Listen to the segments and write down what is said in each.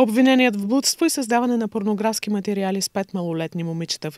Обвиненият в блудство и създаване на порнографски материали с пет малолетни момичета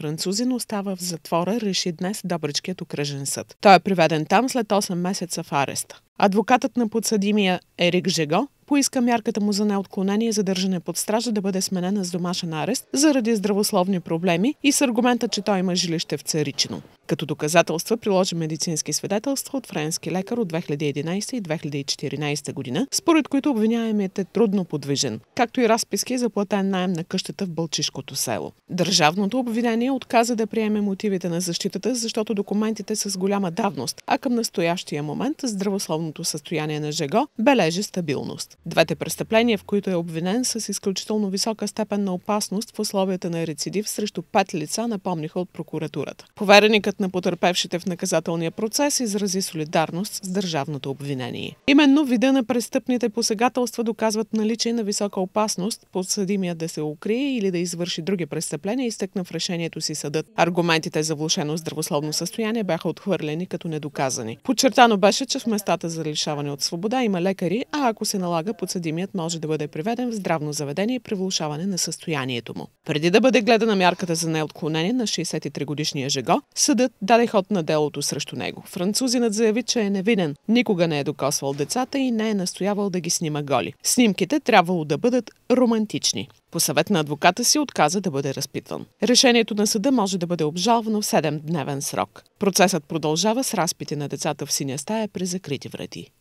но остава в затвора, реши днес Добричкият окръжен съд. Той е приведен там след 8 месеца в ареста. Адвокатът на подсъдимия Ерик Жего поиска мярката му за неотклонение и задържане под стража да бъде сменена с домашен арест заради здравословни проблеми и с аргумента, че той има жилище в Царичино. Като доказателства приложи медицински свидетелства от френски лекар от 2011 и 2014 година, според които обвиняемият е трудно подвижен, както и разписки за платен найем на къщата в Бълчишкото село. Държавното обвинение отказа да приеме мотивите на защитата, защото документите са с голяма давност, а към настоящия момент здравословно здравословното състояние на Жего бележи стабилност. Двете престъпления, в които е обвинен с изключително висока степен на опасност в условията на рецидив срещу пет лица, напомниха от прокуратурата. Повереникът на потерпевшите в наказателния процес изрази солидарност с държавното обвинение. Именно вида на престъпните посегателства доказват наличие на висока опасност подсъдимия да се укрие или да извърши други престъпления, изтъкна в решението си съдът. Аргументите за влушено здравословно състояние бяха отхвърлени като недоказани. Подчертано беше, че в местата за лишаване от свобода има лекари, а ако се налага, подсъдимият може да бъде приведен в здравно заведение при влушаване на състоянието му. Преди да бъде гледана мярката за неотклонение на 63-годишния Жего, съдът даде ход на делото срещу него. Французинът заяви, че е невинен, никога не е докосвал децата и не е настоявал да ги снима голи. Снимките трябвало да бъдат романтични по съвет на адвоката си отказа да бъде разпитван. Решението на съда може да бъде обжалвано в 7-дневен срок. Процесът продължава с разпити на децата в синя стая при закрити врати.